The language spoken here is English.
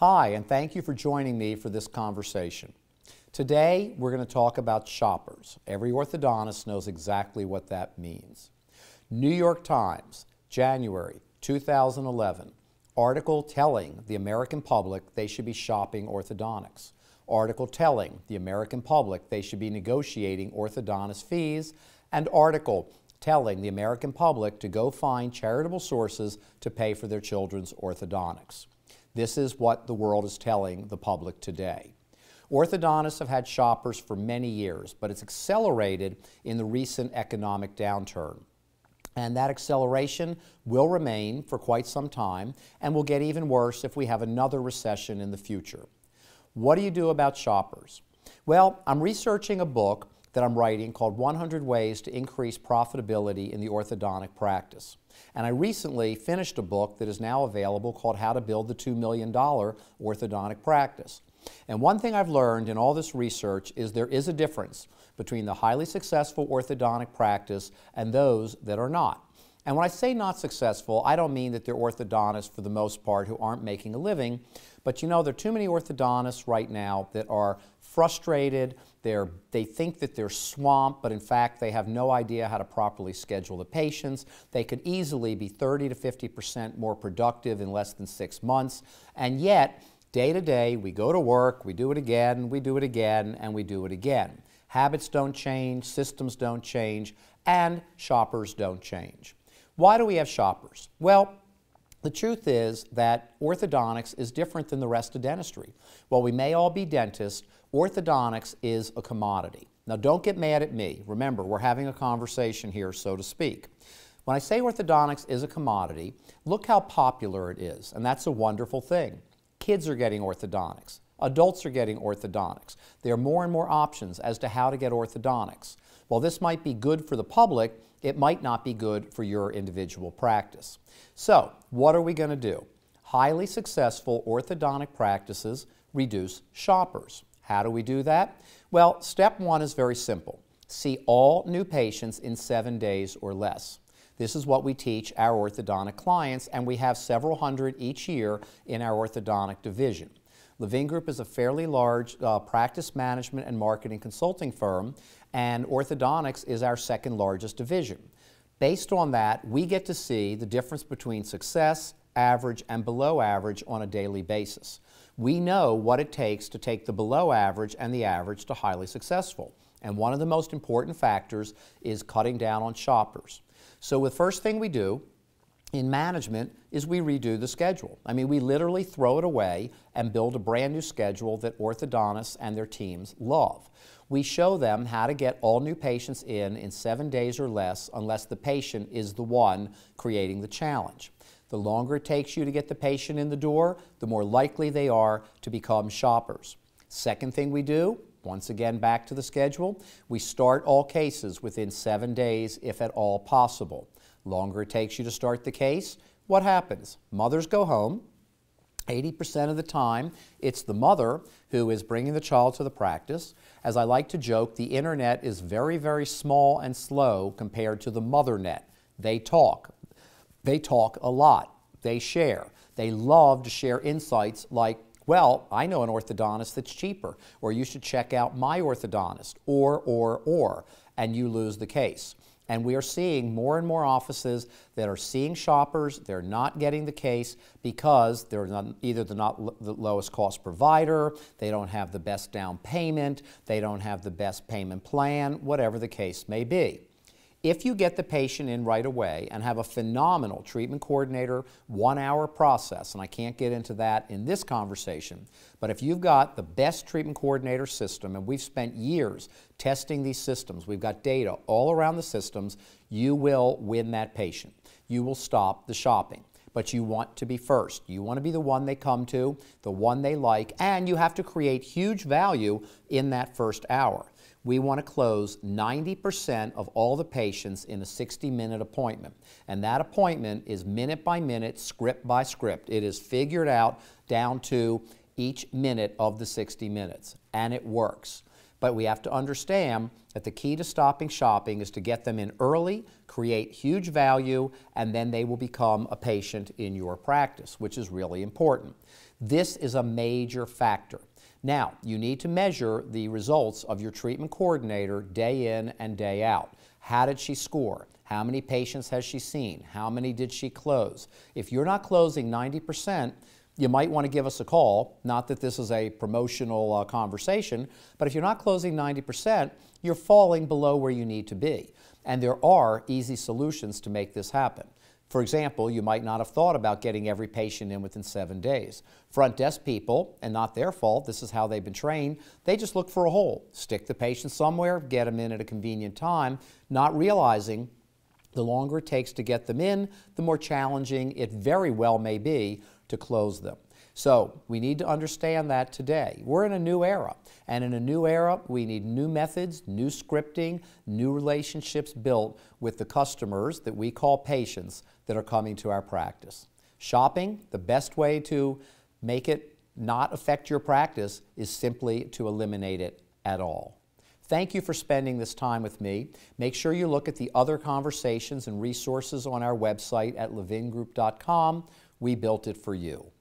Hi, and thank you for joining me for this conversation. Today, we're going to talk about shoppers. Every orthodontist knows exactly what that means. New York Times, January 2011, article telling the American public they should be shopping orthodontics. Article telling the American public they should be negotiating orthodontist fees. And article telling the American public to go find charitable sources to pay for their children's orthodontics. This is what the world is telling the public today. Orthodontists have had shoppers for many years, but it's accelerated in the recent economic downturn. And that acceleration will remain for quite some time and will get even worse if we have another recession in the future. What do you do about shoppers? Well, I'm researching a book that I'm writing called 100 Ways to Increase Profitability in the Orthodontic Practice. And I recently finished a book that is now available called How to Build the $2 Million Orthodontic Practice. And one thing I've learned in all this research is there is a difference between the highly successful orthodontic practice and those that are not. And when I say not successful, I don't mean that they're orthodontists for the most part who aren't making a living, but you know, there are too many orthodontists right now that are frustrated, they're, they think that they're swamped, but in fact they have no idea how to properly schedule the patients. They could easily be 30 to 50% more productive in less than six months, and yet, day to day, we go to work, we do it again, we do it again, and we do it again. Habits don't change, systems don't change, and shoppers don't change. Why do we have shoppers? Well, the truth is that orthodontics is different than the rest of dentistry. While we may all be dentists, orthodontics is a commodity. Now, don't get mad at me. Remember, we're having a conversation here, so to speak. When I say orthodontics is a commodity, look how popular it is, and that's a wonderful thing. Kids are getting orthodontics. Adults are getting orthodontics. There are more and more options as to how to get orthodontics. While this might be good for the public, it might not be good for your individual practice. So, what are we going to do? Highly successful orthodontic practices reduce shoppers. How do we do that? Well, step one is very simple. See all new patients in seven days or less. This is what we teach our orthodontic clients, and we have several hundred each year in our orthodontic division. Levine Group is a fairly large uh, practice management and marketing consulting firm, and orthodontics is our second largest division. Based on that, we get to see the difference between success, average, and below average on a daily basis. We know what it takes to take the below average and the average to highly successful. And one of the most important factors is cutting down on shoppers. So the first thing we do in management is we redo the schedule. I mean, we literally throw it away and build a brand new schedule that orthodontists and their teams love. We show them how to get all new patients in in seven days or less unless the patient is the one creating the challenge. The longer it takes you to get the patient in the door, the more likely they are to become shoppers. Second thing we do, once again back to the schedule, we start all cases within seven days if at all possible. Longer it takes you to start the case, what happens? Mothers go home. 80% of the time, it's the mother who is bringing the child to the practice. As I like to joke, the internet is very, very small and slow compared to the mother net. They talk. They talk a lot. They share. They love to share insights like, well, I know an orthodontist that's cheaper, or you should check out my orthodontist, or, or, or, and you lose the case. And we are seeing more and more offices that are seeing shoppers, they're not getting the case because they're not, either they're not the lowest cost provider, they don't have the best down payment, they don't have the best payment plan, whatever the case may be. If you get the patient in right away and have a phenomenal treatment coordinator, one hour process, and I can't get into that in this conversation, but if you've got the best treatment coordinator system, and we've spent years testing these systems, we've got data all around the systems, you will win that patient. You will stop the shopping but you want to be first. You want to be the one they come to, the one they like, and you have to create huge value in that first hour. We want to close 90% of all the patients in a 60 minute appointment. And that appointment is minute by minute, script by script. It is figured out down to each minute of the 60 minutes, and it works. But we have to understand that the key to stopping shopping is to get them in early, create huge value, and then they will become a patient in your practice, which is really important. This is a major factor. Now, you need to measure the results of your treatment coordinator day in and day out. How did she score? How many patients has she seen? How many did she close? If you're not closing 90%, you might want to give us a call. Not that this is a promotional uh, conversation, but if you're not closing 90%, you're falling below where you need to be. And there are easy solutions to make this happen. For example, you might not have thought about getting every patient in within seven days. Front desk people, and not their fault, this is how they've been trained, they just look for a hole, stick the patient somewhere, get them in at a convenient time, not realizing the longer it takes to get them in, the more challenging it very well may be to close them. So we need to understand that today. We're in a new era. And in a new era, we need new methods, new scripting, new relationships built with the customers that we call patients that are coming to our practice. Shopping, the best way to make it not affect your practice is simply to eliminate it at all. Thank you for spending this time with me. Make sure you look at the other conversations and resources on our website at levingroup.com we built it for you.